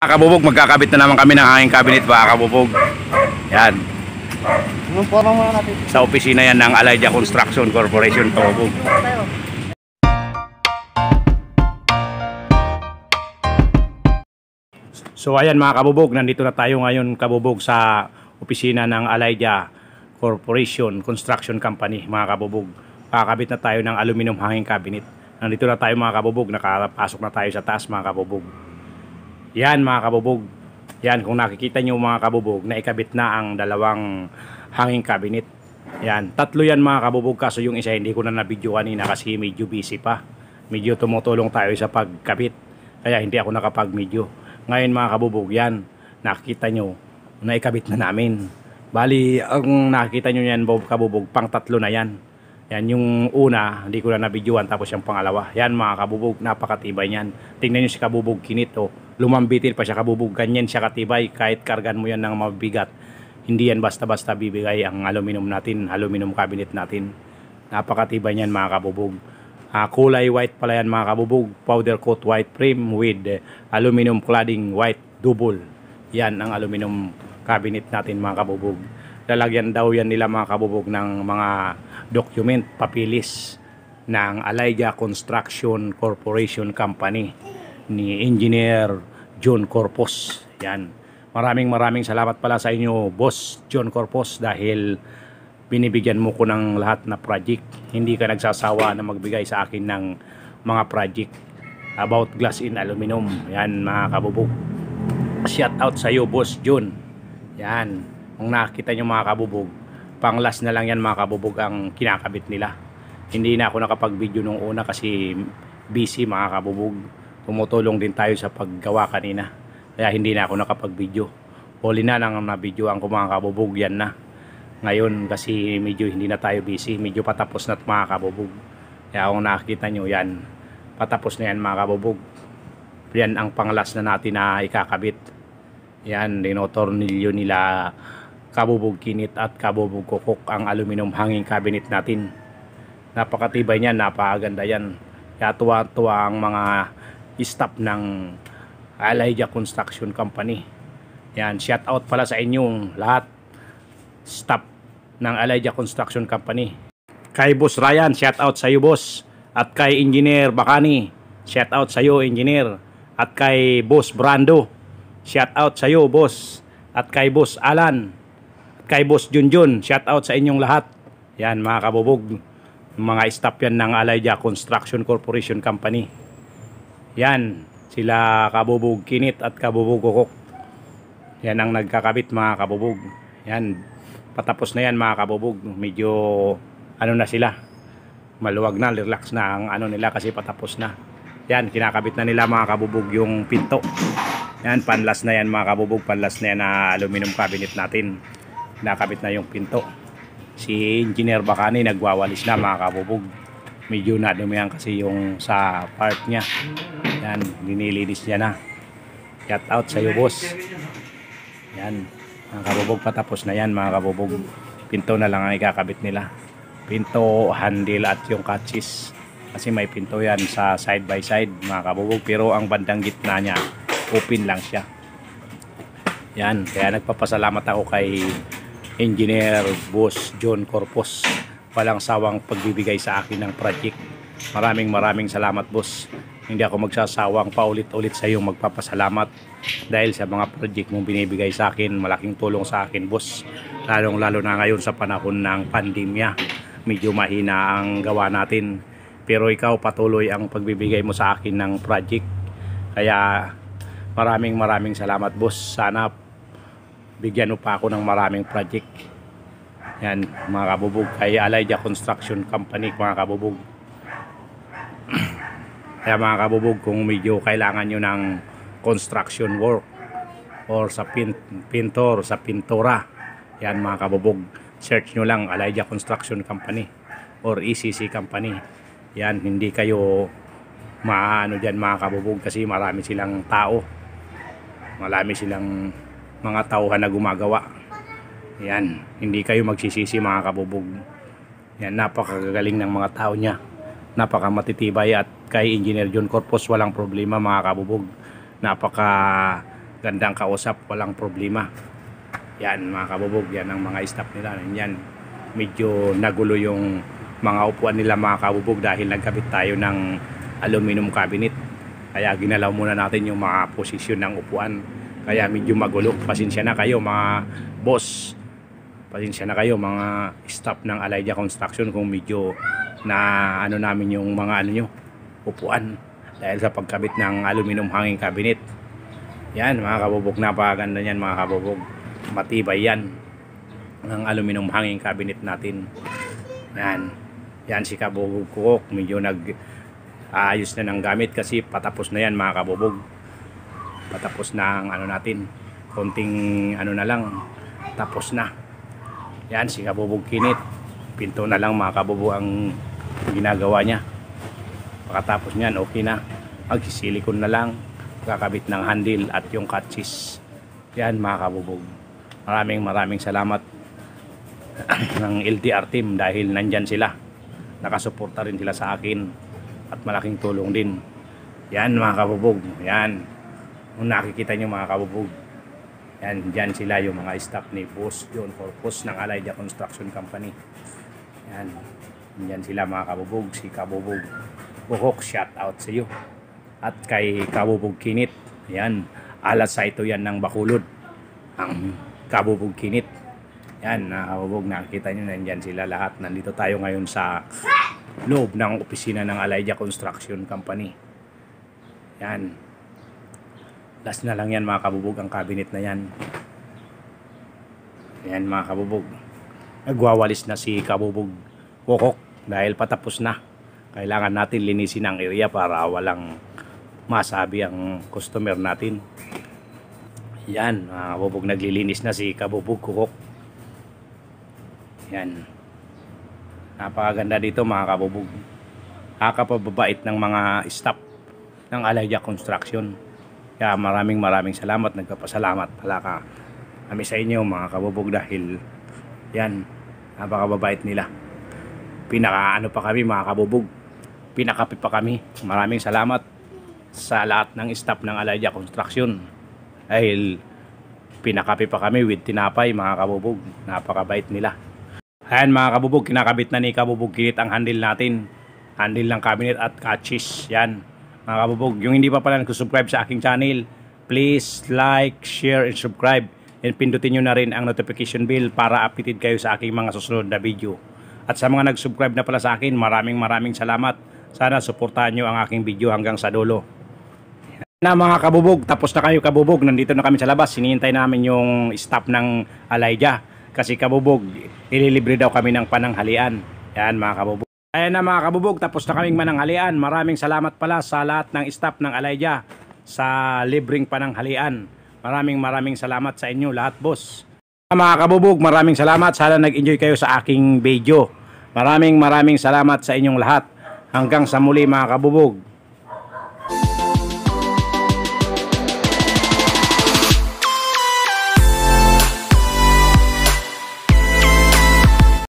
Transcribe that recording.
Mga kabubog, magkakabit na naman kami ng aking cabinet mga kabubog. Yan. Anong forma muna natin? Sa opisina yan ng Alaja Construction Corporation kabubog. So ayan mga kabubog, nandito na tayo ngayon kabubog sa opisina ng Alaja Corporation Construction Company mga kabubog. Kakabit na tayo ng aluminum hanging cabinet. Nandito na tayo mga kabubog, nakapasok na tayo sa taas mga kabubog. Yan mga kabubog. Yan kung nakikita nyo mga kabubog na ikabit na ang dalawang hanging cabinet. Yan. Tatlo yan mga kabubog kaso yung isa hindi ko na na-video kanina kasi medyo busy pa. Medyo tumutulong tayo sa pagkabit. Kaya hindi ako nakapag medyo Ngayon mga kabubog yan. Nakikita nyo na ikabit na namin. Bali, ang nakikita nyo yan Bob kabubog, pang tatlo na yan. Yan yung una, hindi ko na na-videoan tapos yung pangalawa. Yan mga kabubog, napakatibay niyan. Tingnan niyo si kabubog kinito. Oh lumambitin pa siya kabubog. Ganyan siya katibay kahit kargan mo yan ng mabigat. Hindi yan basta-basta bibigay ang aluminum natin, aluminum cabinet natin. Napakatibay niyan mga kabubog. Uh, kulay white pala yan mga kabubog. Powder coat white frame with aluminum cladding white double. Yan ang aluminum cabinet natin mga kabubog. Lalagyan daw yan nila mga kabubog ng mga document, papilis ng Alayga Construction Corporation Company ni Engineer John Corpus. Yan. Maraming maraming salamat pala sa inyo, Boss John Corpus, dahil binibigyan mo ko ng lahat na project. Hindi ka nagsasawa na magbigay sa akin ng mga project about glass in aluminum. Yan, mga kabubog. Shout out sa iyo, Boss John. Yan. Kung nakita nyo mga kabubog, pang last na lang yan mga kabubog ang kinakabit nila. Hindi na ako nakapag-video nung una kasi busy mga kabubog tumutulong din tayo sa paggawa kanina. Kaya hindi na ako nakapag-video. Huli na nang na-video ang mga kabubog yan na. Ngayon kasi medyo hindi na tayo busy. Medyo patapos na mga kabubog. Kaya kung nakakita nyo yan, patapos na yan mga kabubog. Yan ang panglas na natin na ikakabit. Yan, dinotornilyo nila kabubog kinit at kabubog kukok ang aluminum hanging cabinet natin. Napakatibay niyan, napaganda yan. Kaya tuwa-tuwa ang mga staff ng Alaya Construction Company. Yan, shout out pala sa inyong lahat staff ng Alaya Construction Company. Kay Boss Ryan, shout out sa iyo boss. At kay Engineer Bakani, shout out sa iyo Engineer. At kay Boss Brando, shout out sa iyo boss. At kay Boss Alan, at kay Boss Junjun, shout out sa inyong lahat. Yan mga kabubog, mga staff yan ng Alaya Construction Corporation Company. Yan, sila kabubog kinit at kabubog kukok. Yan ang nagkakabit mga kabubog. Yan, patapos na yan mga kabubog. Medyo ano na sila. Maluwag na, relax na ang ano nila kasi patapos na. Yan, kinakabit na nila mga kabubog yung pinto. Yan, panlas na yan mga kabubog. Panlas na yan na aluminum cabinet natin. Kinakabit na yung pinto. Si Engineer Bakani nagwawalis na mga kabubog medyo nadumihan kasi yung sa part niya yan dinilinis niya na cut out sa iyo boss yan mga kabubog patapos na yan mga kabubog pinto na lang ang ikakabit nila pinto, handle at yung catches kasi may pinto yan sa side by side mga kabubog pero ang bandang gitna niya open lang siya yan kaya nagpapasalamat ako kay engineer boss John Corpus walang sawang pagbibigay sa akin ng project. Maraming maraming salamat boss. Hindi ako magsasawang paulit-ulit sa iyong magpapasalamat dahil sa mga project mong binibigay sa akin, malaking tulong sa akin boss. Lalong-lalo na ngayon sa panahon ng pandemya, medyo mahina ang gawa natin. Pero ikaw patuloy ang pagbibigay mo sa akin ng project. Kaya maraming maraming salamat boss. Sana bigyan mo pa ako ng maraming project. Yan, mga kabubog, kay Alaydia Construction Company, mga kabubog. Kaya mga kabubog, kung medyo kailangan nyo ng construction work or sa pin pintor, sa pintura, yan mga kabubog, search nyo lang Alaydia Construction Company or ECC Company. Yan, hindi kayo maano dyan mga kabubog kasi marami silang tao. Marami silang mga tauhan na gumagawa yan, hindi kayo magsisisi mga kabubog. Yan, napakagaling ng mga tao niya. Napaka matitibay at kay Engineer John Corpus walang problema mga kabubog. Napaka gandang kausap, walang problema. Yan mga kabubog, yan ang mga staff nila. Yan, medyo nagulo yung mga upuan nila mga kabubog dahil nagkabit tayo ng aluminum cabinet. Kaya ginalaw muna natin yung mga posisyon ng upuan. Kaya medyo magulo. Pasensya na kayo mga boss pasensya na kayo mga staff ng Alayda Construction kung medyo na ano namin yung mga ano nyo upuan dahil sa pagkabit ng aluminum hanging cabinet yan mga kabubog napakaganda yan mga kabubog matibay yan ng aluminum hanging cabinet natin yan yan si kabubog kukok medyo nag aayos na ng gamit kasi patapos na yan mga kabubog patapos na ang ano natin konting ano na lang tapos na yan, si kabubog kinit. Pinto na lang mga kabubog ang ginagawa niya. Pagkatapos niyan, okay na. Magsisilikon na lang. Kakabit ng handle at yung catches. Yan mga kabubog. Maraming maraming salamat ng LTR team dahil nandyan sila. Nakasuporta rin sila sa akin at malaking tulong din. Yan mga kabubog. Yan. Kung nakikita niyo mga kabubog yan, dyan sila yung mga staff ni Boss John Corpus ng Alayda Construction Company. Yan, yan sila mga kabubog, si kabubog Buhok, shout out sa iyo. At kay kabubog Kinit, yan, alas sa ito yan ng Bakulod, ang kabubog Kinit. Yan, na kabubog, nakikita nyo, nandyan sila lahat. Nandito tayo ngayon sa loob ng opisina ng Alayda Construction Company. Yan, last na lang yan mga kabubog ang cabinet na yan yan mga kabubog nagwawalis na si kabubog kokok dahil patapos na kailangan natin linisin ang area para walang masabi ang customer natin yan mga kabubog naglilinis na si kabubog kokok yan napakaganda dito mga kabubog kakapababait ng mga staff ng Alaya Construction kaya maraming maraming salamat. Nagpapasalamat pala ka kami sa inyo mga kabubog dahil yan, napakababait nila. Pinakaano pa kami mga kabubog. Pinakapi pa kami. Maraming salamat sa lahat ng staff ng Alaya Construction. Dahil pinakapi pa kami with tinapay mga kabubog. Napakabait nila. Ayan mga kabubog, kinakabit na ni kabubog kinit ang handle natin. Handle ng cabinet at catches. Yan mga kabubog. Yung hindi pa pala nag-subscribe sa aking channel, please like, share, and subscribe. And pindutin nyo na rin ang notification bell para updated kayo sa aking mga susunod na video. At sa mga nag-subscribe na pala sa akin, maraming maraming salamat. Sana suportahan nyo ang aking video hanggang sa dulo. Na mga kabubog, tapos na kayo kabubog. Nandito na kami sa labas. Sinihintay namin yung stop ng Alayja. Kasi kabubog, ililibre daw kami ng pananghalian. Yan mga kabubog. Ayan na mga kabubog, tapos na kaming mananghalian. Maraming salamat pala sa lahat ng staff ng Alayja sa libreng pananghalian. Maraming maraming salamat sa inyo lahat boss. Mga kabubog, maraming salamat. Sana nag-enjoy kayo sa aking video. Maraming maraming salamat sa inyong lahat. Hanggang sa muli mga kabubog.